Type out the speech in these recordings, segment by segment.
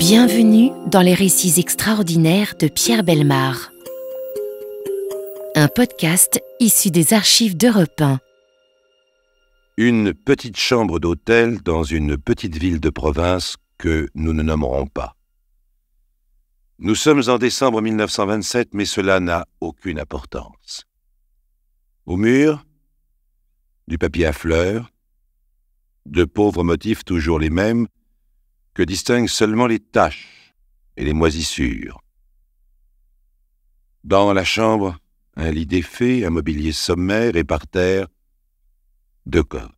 Bienvenue dans les récits extraordinaires de Pierre Bellemare. Un podcast issu des archives d'Europe 1. Une petite chambre d'hôtel dans une petite ville de province que nous ne nommerons pas. Nous sommes en décembre 1927, mais cela n'a aucune importance. Au mur, du papier à fleurs, de pauvres motifs toujours les mêmes, que distinguent seulement les taches et les moisissures. Dans la chambre, un lit défait, un mobilier sommaire et par terre, deux corps.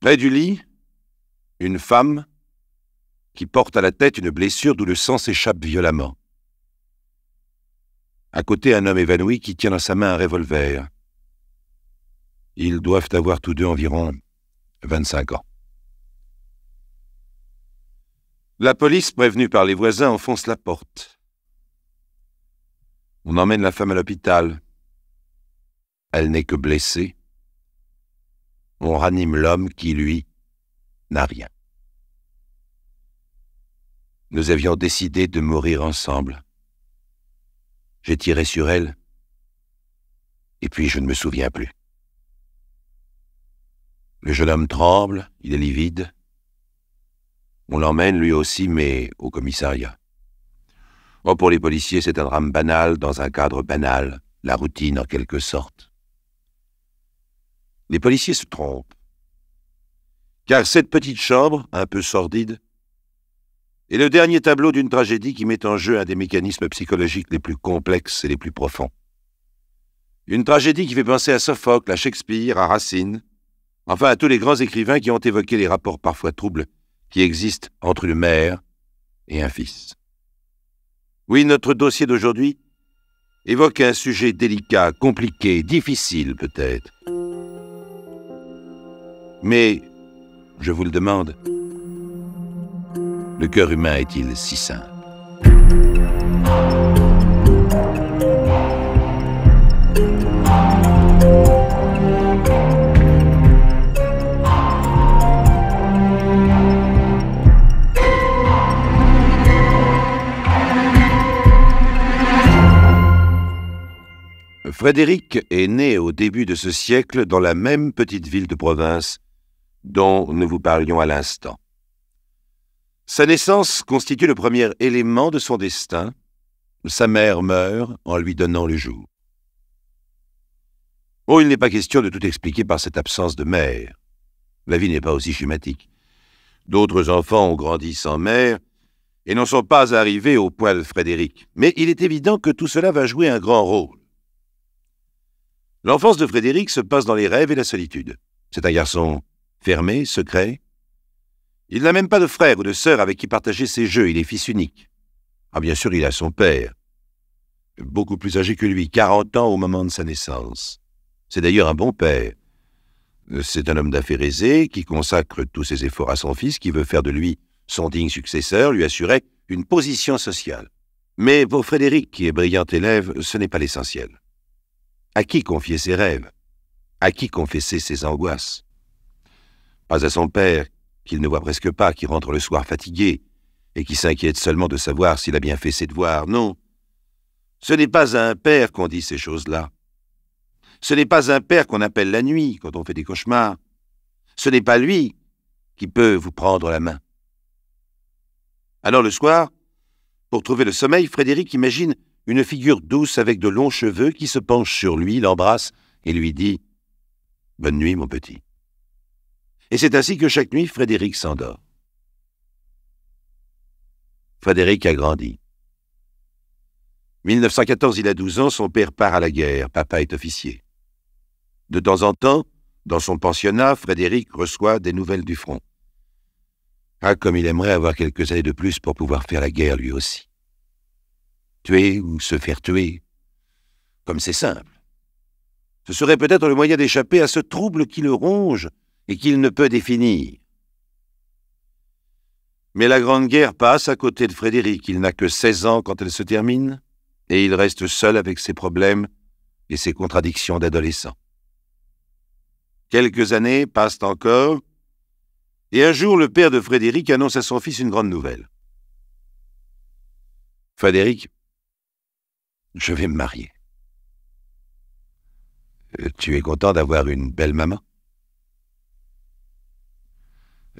Près du lit, une femme qui porte à la tête une blessure d'où le sang s'échappe violemment. À côté, un homme évanoui qui tient dans sa main un revolver. Ils doivent avoir tous deux environ 25 ans. La police, prévenue par les voisins, enfonce la porte. On emmène la femme à l'hôpital. Elle n'est que blessée. On ranime l'homme qui, lui, n'a rien. Nous avions décidé de mourir ensemble. J'ai tiré sur elle, et puis je ne me souviens plus. Le jeune homme tremble, il est livide. On l'emmène lui aussi, mais au commissariat. Oh, pour les policiers, c'est un drame banal dans un cadre banal, la routine en quelque sorte. Les policiers se trompent. Car cette petite chambre, un peu sordide, est le dernier tableau d'une tragédie qui met en jeu un des mécanismes psychologiques les plus complexes et les plus profonds. Une tragédie qui fait penser à Sophocle, à Shakespeare, à Racine, enfin à tous les grands écrivains qui ont évoqué les rapports parfois troubles qui existe entre une mère et un fils. Oui, notre dossier d'aujourd'hui évoque un sujet délicat, compliqué, difficile peut-être. Mais, je vous le demande, le cœur humain est-il si simple Frédéric est né au début de ce siècle dans la même petite ville de province dont nous vous parlions à l'instant. Sa naissance constitue le premier élément de son destin. Sa mère meurt en lui donnant le jour. Oh, il n'est pas question de tout expliquer par cette absence de mère. La vie n'est pas aussi schématique. D'autres enfants ont grandi sans mère et n'en sont pas arrivés au poil Frédéric. Mais il est évident que tout cela va jouer un grand rôle. L'enfance de Frédéric se passe dans les rêves et la solitude. C'est un garçon fermé, secret. Il n'a même pas de frère ou de sœur avec qui partager ses jeux, il est fils unique. Ah bien sûr, il a son père, beaucoup plus âgé que lui, 40 ans au moment de sa naissance. C'est d'ailleurs un bon père. C'est un homme d'affaires aisé qui consacre tous ses efforts à son fils, qui veut faire de lui son digne successeur, lui assurer une position sociale. Mais pour Frédéric, qui est brillant élève, ce n'est pas l'essentiel. À qui confier ses rêves À qui confesser ses angoisses Pas à son père, qu'il ne voit presque pas, qui rentre le soir fatigué, et qui s'inquiète seulement de savoir s'il a bien fait ses devoirs. Non. Ce n'est pas à un père qu'on dit ces choses-là. Ce n'est pas un père qu'on appelle la nuit quand on fait des cauchemars. Ce n'est pas lui qui peut vous prendre la main. Alors le soir, pour trouver le sommeil, Frédéric imagine une figure douce avec de longs cheveux qui se penche sur lui, l'embrasse et lui dit Bonne nuit, mon petit. Et c'est ainsi que chaque nuit, Frédéric s'endort. Frédéric a grandi. 1914, il a 12 ans, son père part à la guerre, papa est officier. De temps en temps, dans son pensionnat, Frédéric reçoit des nouvelles du front. Ah, comme il aimerait avoir quelques années de plus pour pouvoir faire la guerre lui aussi tuer ou se faire tuer. Comme c'est simple. Ce serait peut-être le moyen d'échapper à ce trouble qui le ronge et qu'il ne peut définir. Mais la Grande Guerre passe à côté de Frédéric. Il n'a que 16 ans quand elle se termine, et il reste seul avec ses problèmes et ses contradictions d'adolescent. Quelques années passent encore, et un jour le père de Frédéric annonce à son fils une grande nouvelle. Frédéric je vais me marier. Euh, tu es content d'avoir une belle maman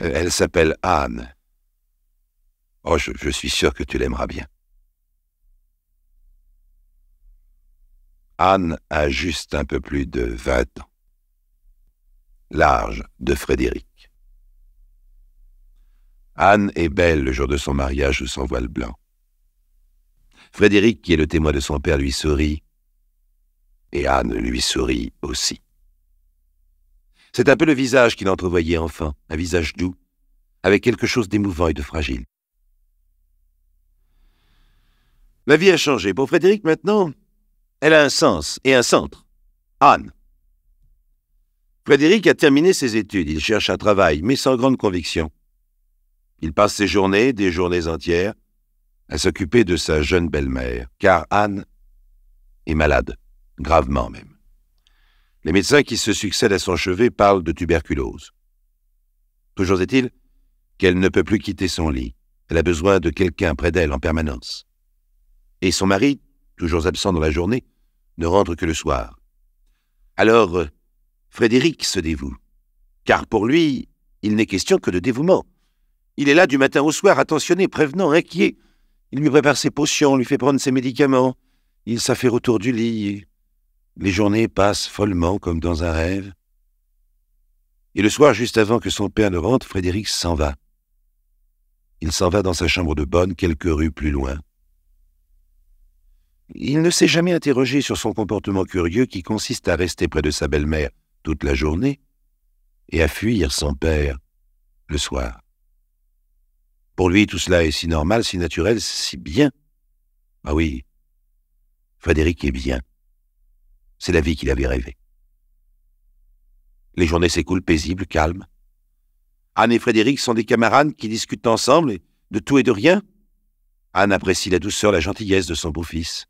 euh, Elle s'appelle Anne. Oh, je, suis sûr que tu l'aimeras bien. Anne a juste un peu plus de vingt ans. Large de Frédéric. Anne est belle le jour de son mariage sous son voile blanc. Frédéric, qui est le témoin de son père, lui sourit. Et Anne lui sourit aussi. C'est un peu le visage qu'il entrevoyait enfin, un visage doux, avec quelque chose d'émouvant et de fragile. La vie a changé. Pour Frédéric, maintenant, elle a un sens et un centre. Anne. Frédéric a terminé ses études. Il cherche un travail, mais sans grande conviction. Il passe ses journées, des journées entières, à s'occuper de sa jeune belle-mère, car Anne est malade, gravement même. Les médecins qui se succèdent à son chevet parlent de tuberculose. Toujours est-il qu'elle ne peut plus quitter son lit. Elle a besoin de quelqu'un près d'elle en permanence. Et son mari, toujours absent dans la journée, ne rentre que le soir. Alors, euh, Frédéric se dévoue, car pour lui, il n'est question que de dévouement. Il est là du matin au soir, attentionné, prévenant, inquiet, il lui prépare ses potions, lui fait prendre ses médicaments. Il s'affaire autour du lit. Les journées passent follement comme dans un rêve. Et le soir, juste avant que son père ne rentre, Frédéric s'en va. Il s'en va dans sa chambre de bonne, quelques rues plus loin. Il ne s'est jamais interrogé sur son comportement curieux qui consiste à rester près de sa belle-mère toute la journée et à fuir son père le soir. Pour lui, tout cela est si normal, si naturel, si bien. Ah oui, Frédéric est bien. C'est la vie qu'il avait rêvée. Les journées s'écoulent paisibles, calmes. Anne et Frédéric sont des camarades qui discutent ensemble de tout et de rien. Anne apprécie la douceur, la gentillesse de son beau-fils.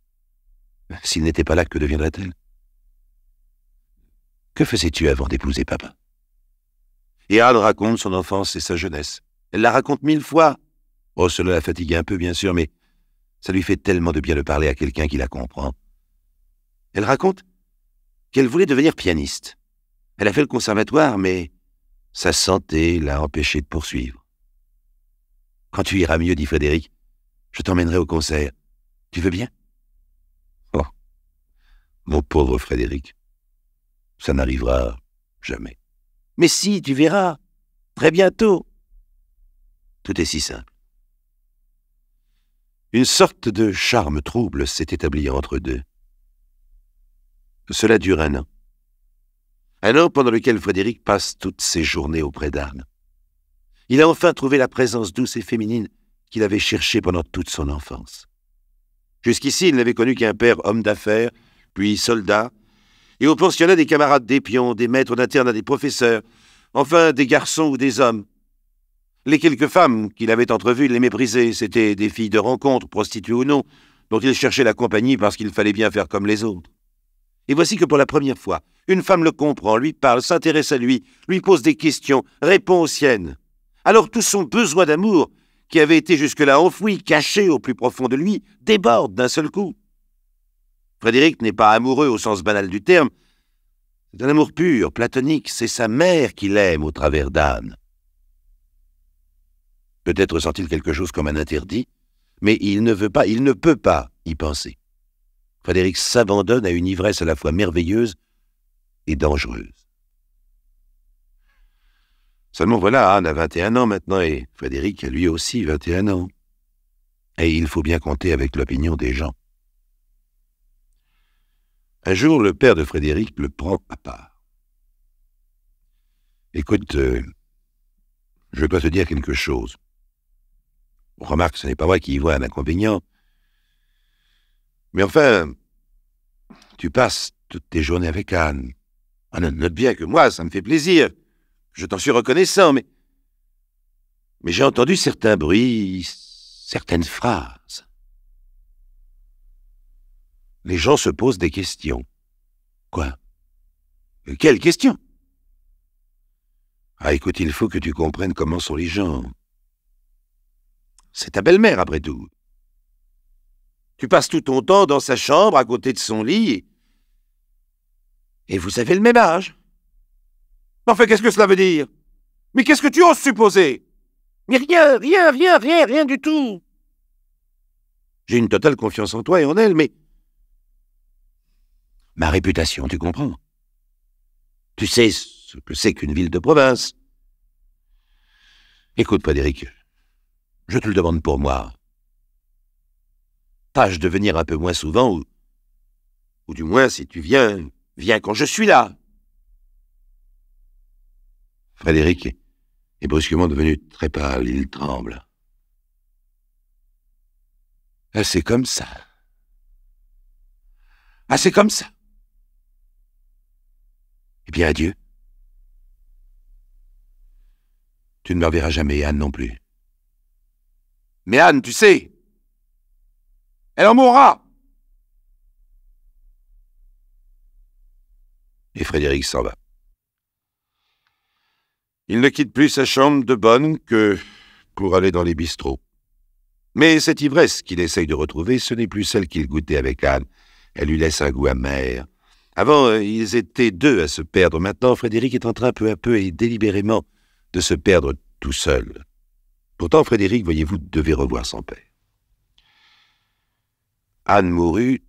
S'il n'était pas là, que deviendrait-elle Que faisais-tu avant d'épouser papa Et Anne raconte son enfance et sa jeunesse. Elle la raconte mille fois. Oh, cela la fatigue un peu, bien sûr, mais ça lui fait tellement de bien de parler à quelqu'un qui la comprend. Elle raconte qu'elle voulait devenir pianiste. Elle a fait le conservatoire, mais sa santé l'a empêchée de poursuivre. Quand tu iras mieux, dit Frédéric, je t'emmènerai au concert. Tu veux bien Oh, mon pauvre Frédéric, ça n'arrivera jamais. Mais si, tu verras, très bientôt. Tout est si simple. Une sorte de charme trouble s'est établi entre deux. Cela dure un an. Un an pendant lequel Frédéric passe toutes ses journées auprès d'Arne. Il a enfin trouvé la présence douce et féminine qu'il avait cherchée pendant toute son enfance. Jusqu'ici, il n'avait connu qu'un père homme d'affaires, puis soldat, et au pensionnat des camarades des des maîtres d'internat, des professeurs, enfin des garçons ou des hommes, les quelques femmes qu'il avait entrevues, les méprisait. C'étaient des filles de rencontre, prostituées ou non, dont il cherchait la compagnie parce qu'il fallait bien faire comme les autres. Et voici que pour la première fois, une femme le comprend, lui parle, s'intéresse à lui, lui pose des questions, répond aux siennes. Alors tout son besoin d'amour, qui avait été jusque-là enfoui, caché au plus profond de lui, déborde d'un seul coup. Frédéric n'est pas amoureux au sens banal du terme. C'est un amour pur, platonique, c'est sa mère qu'il aime au travers d'Anne. Peut-être sent il quelque chose comme un interdit, mais il ne veut pas, il ne peut pas y penser. Frédéric s'abandonne à une ivresse à la fois merveilleuse et dangereuse. Seulement voilà, Anne a 21 ans maintenant et Frédéric a lui aussi 21 ans. Et il faut bien compter avec l'opinion des gens. Un jour, le père de Frédéric le prend à part. Écoute, euh, je dois te dire quelque chose remarque ce n'est pas moi qui y vois un inconvénient. Mais enfin, tu passes toutes tes journées avec Anne. Anne note bien que moi, ça me fait plaisir. Je t'en suis reconnaissant, mais... Mais j'ai entendu certains bruits, certaines phrases. Les gens se posent des questions. Quoi Quelles questions Ah, écoute, il faut que tu comprennes comment sont les gens. C'est ta belle-mère, après tout. Tu passes tout ton temps dans sa chambre, à côté de son lit, et, et vous avez le même âge. Enfin, qu'est-ce que cela veut dire Mais qu'est-ce que tu oses supposer Mais rien, rien, rien, rien, rien du tout. J'ai une totale confiance en toi et en elle, mais... Ma réputation, tu comprends Tu sais ce que c'est qu'une ville de province. Écoute, Frédéric, je te le demande pour moi. Tâche de venir un peu moins souvent, ou, ou du moins, si tu viens, viens quand je suis là. Frédéric est brusquement devenu très pâle, il tremble. Ah, c'est comme ça. Ah, c'est comme ça. Eh bien, adieu. Tu ne me reverras jamais, Anne non plus. Mais Anne, tu sais, elle en mourra. Et Frédéric s'en va. Il ne quitte plus sa chambre de bonne que pour aller dans les bistrots. Mais cette ivresse qu'il essaye de retrouver, ce n'est plus celle qu'il goûtait avec Anne. Elle lui laisse un goût amer. Avant, euh, ils étaient deux à se perdre. Maintenant, Frédéric est en train peu à peu et délibérément de se perdre tout seul. Pourtant, Frédéric, voyez-vous, devait revoir son père. Anne mourut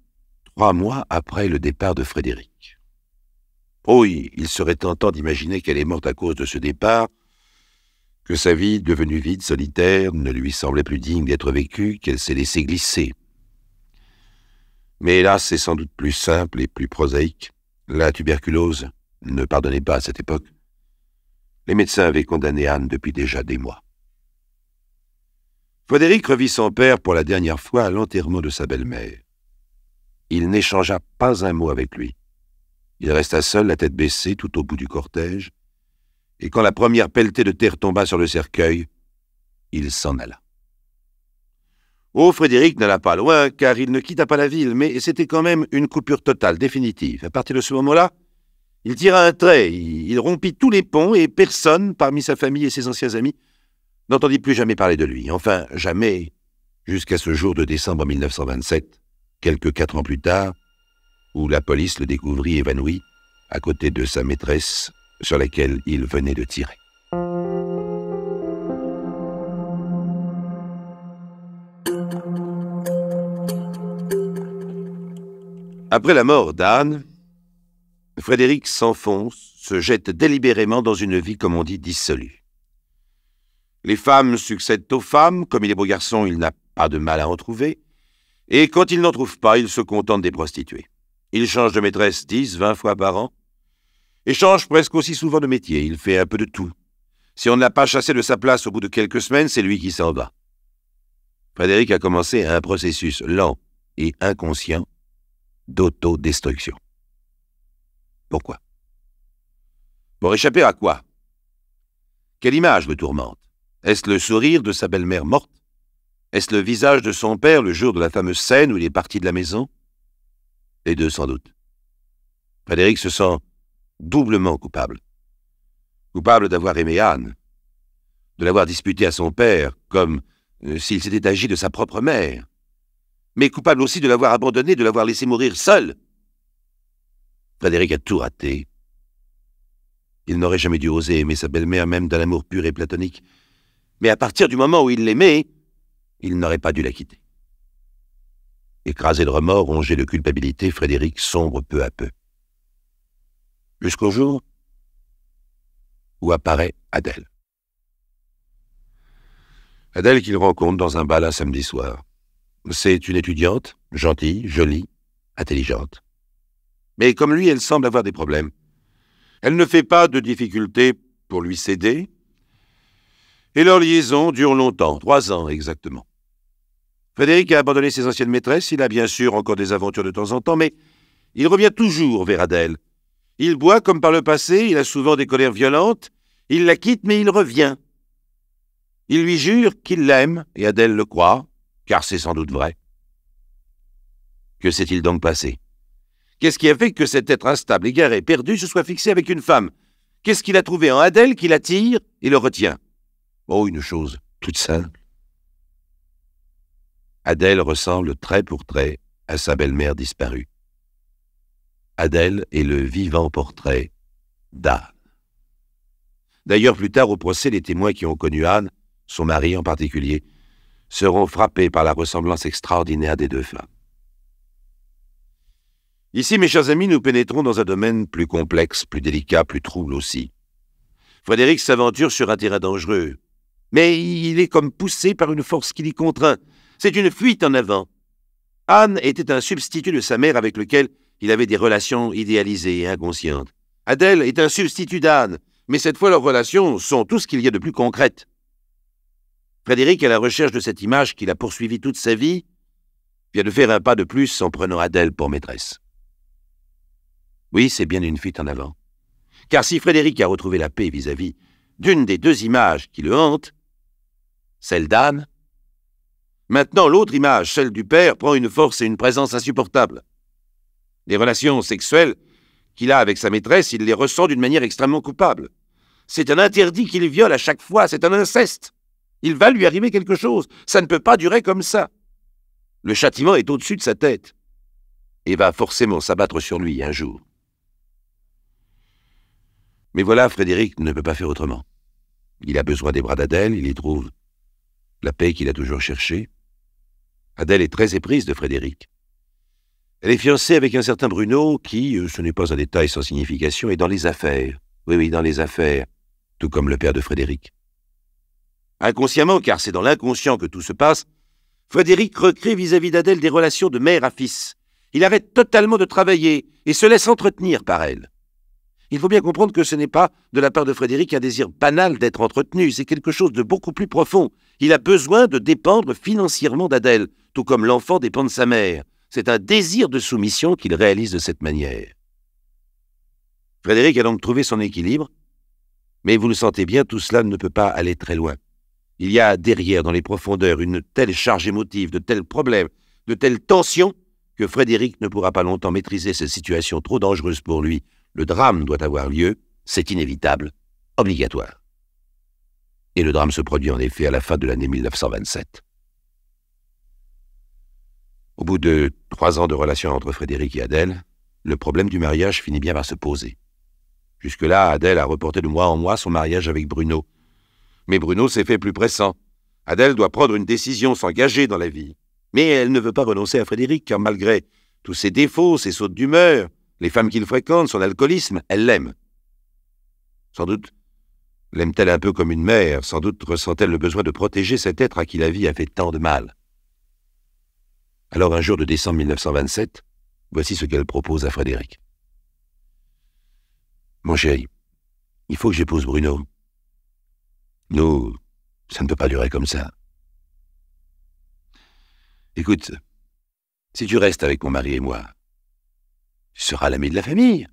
trois mois après le départ de Frédéric. Oh oui, il serait tentant d'imaginer qu'elle est morte à cause de ce départ, que sa vie, devenue vide, solitaire, ne lui semblait plus digne d'être vécue, qu'elle s'est laissée glisser. Mais hélas, c'est sans doute plus simple et plus prosaïque. La tuberculose ne pardonnait pas à cette époque. Les médecins avaient condamné Anne depuis déjà des mois. Frédéric revit son père pour la dernière fois à l'enterrement de sa belle-mère. Il n'échangea pas un mot avec lui. Il resta seul, la tête baissée, tout au bout du cortège, et quand la première pelletée de terre tomba sur le cercueil, il s'en alla. Oh, Frédéric n'alla pas loin, car il ne quitta pas la ville, mais c'était quand même une coupure totale, définitive. À partir de ce moment-là, il tira un trait, il rompit tous les ponts, et personne, parmi sa famille et ses anciens amis, n'entendit plus jamais parler de lui. Enfin, jamais, jusqu'à ce jour de décembre 1927, quelques quatre ans plus tard, où la police le découvrit évanoui à côté de sa maîtresse sur laquelle il venait de tirer. Après la mort d'Anne, Frédéric s'enfonce, se jette délibérément dans une vie, comme on dit, dissolue. Les femmes succèdent aux femmes, comme il est beau garçon, il n'a pas de mal à en trouver, et quand il n'en trouve pas, il se contente des prostituées. Il change de maîtresse 10, 20 fois par an, et change presque aussi souvent de métier, il fait un peu de tout. Si on ne l'a pas chassé de sa place au bout de quelques semaines, c'est lui qui s'en va. Frédéric a commencé un processus lent et inconscient d'autodestruction. Pourquoi Pour échapper à quoi Quelle image me tourmente est-ce le sourire de sa belle-mère morte Est-ce le visage de son père le jour de la fameuse scène où il est parti de la maison Les deux sans doute. Frédéric se sent doublement coupable. Coupable d'avoir aimé Anne, de l'avoir disputée à son père, comme euh, s'il s'était agi de sa propre mère, mais coupable aussi de l'avoir abandonnée, de l'avoir laissée mourir seule. Frédéric a tout raté. Il n'aurait jamais dû oser aimer sa belle-mère, même d'un amour pur et platonique. Mais à partir du moment où il l'aimait, il n'aurait pas dû la quitter. Écrasé de remords, rongé de culpabilité, Frédéric sombre peu à peu. Jusqu'au jour où apparaît Adèle. Adèle qu'il rencontre dans un bal un samedi soir. C'est une étudiante, gentille, jolie, intelligente. Mais comme lui, elle semble avoir des problèmes. Elle ne fait pas de difficultés pour lui céder, et leur liaison dure longtemps, trois ans exactement. Frédéric a abandonné ses anciennes maîtresses, il a bien sûr encore des aventures de temps en temps, mais il revient toujours vers Adèle. Il boit comme par le passé, il a souvent des colères violentes, il la quitte mais il revient. Il lui jure qu'il l'aime, et Adèle le croit, car c'est sans doute vrai. Que s'est-il donc passé Qu'est-ce qui a fait que cet être instable, égaré, perdu se soit fixé avec une femme Qu'est-ce qu'il a trouvé en Adèle qui l'attire et le retient Oh, une chose toute simple. Adèle ressemble trait pour trait à sa belle-mère disparue. Adèle est le vivant portrait d'Anne. D'ailleurs, plus tard au procès, les témoins qui ont connu Anne, son mari en particulier, seront frappés par la ressemblance extraordinaire des deux femmes. Ici, mes chers amis, nous pénétrons dans un domaine plus complexe, plus délicat, plus trouble aussi. Frédéric s'aventure sur un terrain dangereux, mais il est comme poussé par une force qui l'y contraint. C'est une fuite en avant. Anne était un substitut de sa mère avec lequel il avait des relations idéalisées et inconscientes. Adèle est un substitut d'Anne, mais cette fois leurs relations sont tout ce qu'il y a de plus concrète. Frédéric, à la recherche de cette image qu'il a poursuivie toute sa vie, vient de faire un pas de plus en prenant Adèle pour maîtresse. Oui, c'est bien une fuite en avant. Car si Frédéric a retrouvé la paix vis-à-vis d'une des deux images qui le hantent, celle d'Anne. Maintenant, l'autre image, celle du père, prend une force et une présence insupportables. Les relations sexuelles qu'il a avec sa maîtresse, il les ressent d'une manière extrêmement coupable. C'est un interdit qu'il viole à chaque fois, c'est un inceste. Il va lui arriver quelque chose, ça ne peut pas durer comme ça. Le châtiment est au-dessus de sa tête et va forcément s'abattre sur lui un jour. Mais voilà, Frédéric ne peut pas faire autrement. Il a besoin des bras d'Adèle, il y trouve la paix qu'il a toujours cherchée. Adèle est très éprise de Frédéric. Elle est fiancée avec un certain Bruno qui, euh, ce n'est pas un détail sans signification, est dans les affaires. Oui, oui, dans les affaires, tout comme le père de Frédéric. Inconsciemment, car c'est dans l'inconscient que tout se passe, Frédéric recrée vis-à-vis d'Adèle des relations de mère à fils. Il arrête totalement de travailler et se laisse entretenir par elle. Il faut bien comprendre que ce n'est pas, de la part de Frédéric, un désir banal d'être entretenu, c'est quelque chose de beaucoup plus profond. Il a besoin de dépendre financièrement d'Adèle, tout comme l'enfant dépend de sa mère. C'est un désir de soumission qu'il réalise de cette manière. Frédéric a donc trouvé son équilibre, mais vous le sentez bien, tout cela ne peut pas aller très loin. Il y a derrière, dans les profondeurs, une telle charge émotive, de tels problèmes, de telles tensions, que Frédéric ne pourra pas longtemps maîtriser cette situation trop dangereuse pour lui. Le drame doit avoir lieu, c'est inévitable, obligatoire et le drame se produit en effet à la fin de l'année 1927. Au bout de trois ans de relation entre Frédéric et Adèle, le problème du mariage finit bien par se poser. Jusque-là, Adèle a reporté de mois en mois son mariage avec Bruno. Mais Bruno s'est fait plus pressant. Adèle doit prendre une décision, s'engager dans la vie. Mais elle ne veut pas renoncer à Frédéric, car malgré tous ses défauts, ses sautes d'humeur, les femmes qu'il fréquente, son alcoolisme, elle l'aime. Sans doute L'aime-t-elle un peu comme une mère Sans doute ressent-elle le besoin de protéger cet être à qui la vie a fait tant de mal. Alors un jour de décembre 1927, voici ce qu'elle propose à Frédéric. Mon chéri, il faut que j'épouse Bruno. Nous, ça ne peut pas durer comme ça. Écoute, si tu restes avec mon mari et moi, tu seras l'ami de la famille.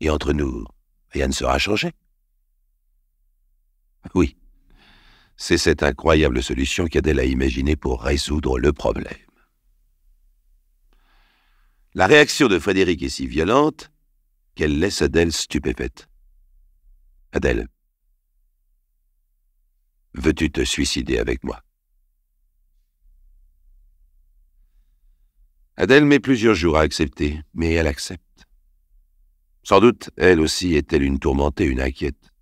Et entre nous, rien ne sera changé. Oui. C'est cette incroyable solution qu'Adèle a imaginée pour résoudre le problème. La réaction de Frédéric est si violente qu'elle laisse Adèle stupéfaite. Adèle, veux-tu te suicider avec moi Adèle met plusieurs jours à accepter, mais elle accepte. Sans doute, elle aussi est-elle une tourmentée, une inquiète.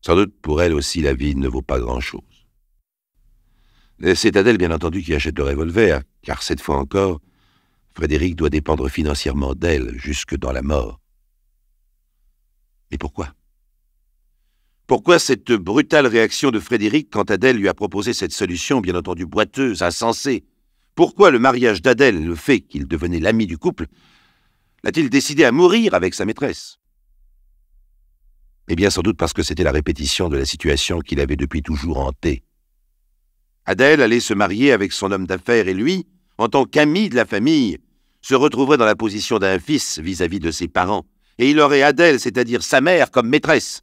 Sans doute pour elle aussi la vie ne vaut pas grand-chose. Euh, C'est Adèle, bien entendu, qui achète le revolver, car cette fois encore, Frédéric doit dépendre financièrement d'elle jusque dans la mort. Mais pourquoi Pourquoi cette brutale réaction de Frédéric quand Adèle lui a proposé cette solution, bien entendu boiteuse, insensée Pourquoi le mariage d'Adèle, le fait qu'il devenait l'ami du couple, l'a-t-il décidé à mourir avec sa maîtresse eh bien, sans doute parce que c'était la répétition de la situation qu'il avait depuis toujours hantée. Adèle allait se marier avec son homme d'affaires et lui, en tant qu'ami de la famille, se retrouverait dans la position d'un fils vis-à-vis -vis de ses parents, et il aurait Adèle, c'est-à-dire sa mère, comme maîtresse.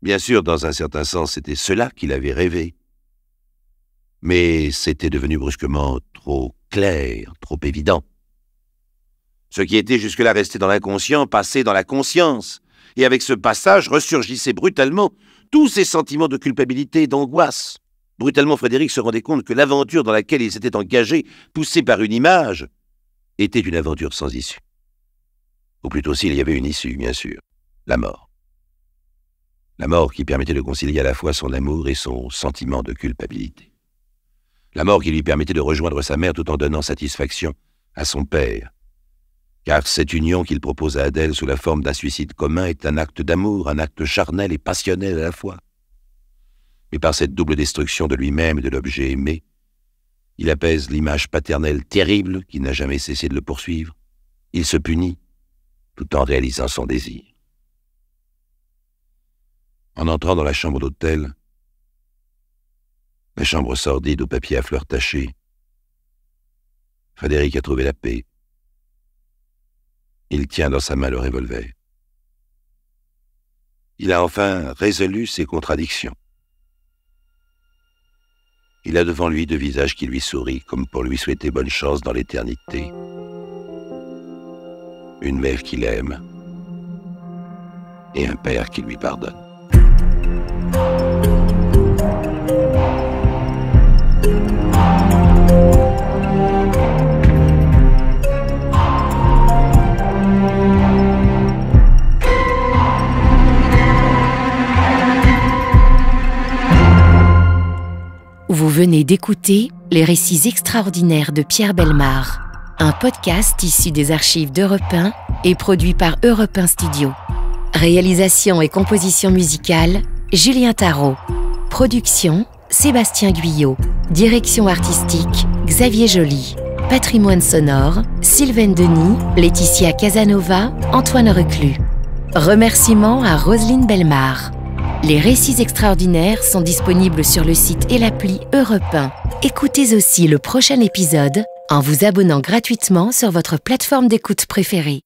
Bien sûr, dans un certain sens, c'était cela qu'il avait rêvé. Mais c'était devenu brusquement trop clair, trop évident. Ce qui était jusque-là resté dans l'inconscient passait dans la conscience, et avec ce passage ressurgissaient brutalement tous ces sentiments de culpabilité et d'angoisse. Brutalement, Frédéric se rendait compte que l'aventure dans laquelle il s'était engagé, poussé par une image, était une aventure sans issue. Ou plutôt s'il y avait une issue, bien sûr, la mort. La mort qui permettait de concilier à la fois son amour et son sentiment de culpabilité. La mort qui lui permettait de rejoindre sa mère tout en donnant satisfaction à son père, car cette union qu'il propose à Adèle sous la forme d'un suicide commun est un acte d'amour, un acte charnel et passionnel à la fois. Mais par cette double destruction de lui-même et de l'objet aimé, il apaise l'image paternelle terrible qui n'a jamais cessé de le poursuivre. Il se punit, tout en réalisant son désir. En entrant dans la chambre d'hôtel, la chambre sordide au papier à fleurs tachées, Frédéric a trouvé la paix il tient dans sa main le revolver. Il a enfin résolu ses contradictions. Il a devant lui deux visages qui lui sourient comme pour lui souhaiter bonne chance dans l'éternité. Une mère qu'il aime et un père qui lui pardonne. venez d'écouter les récits extraordinaires de Pierre Belmar, un podcast issu des archives d'Europe 1 et produit par Europe 1 Studio. Réalisation et composition musicale, Julien Tarot. Production, Sébastien Guyot. Direction artistique, Xavier Joly. Patrimoine sonore, Sylvain Denis, Laetitia Casanova, Antoine Reclus. Remerciements à Roselyne Belmar. Les récits extraordinaires sont disponibles sur le site et l'appli Europe 1. Écoutez aussi le prochain épisode en vous abonnant gratuitement sur votre plateforme d'écoute préférée.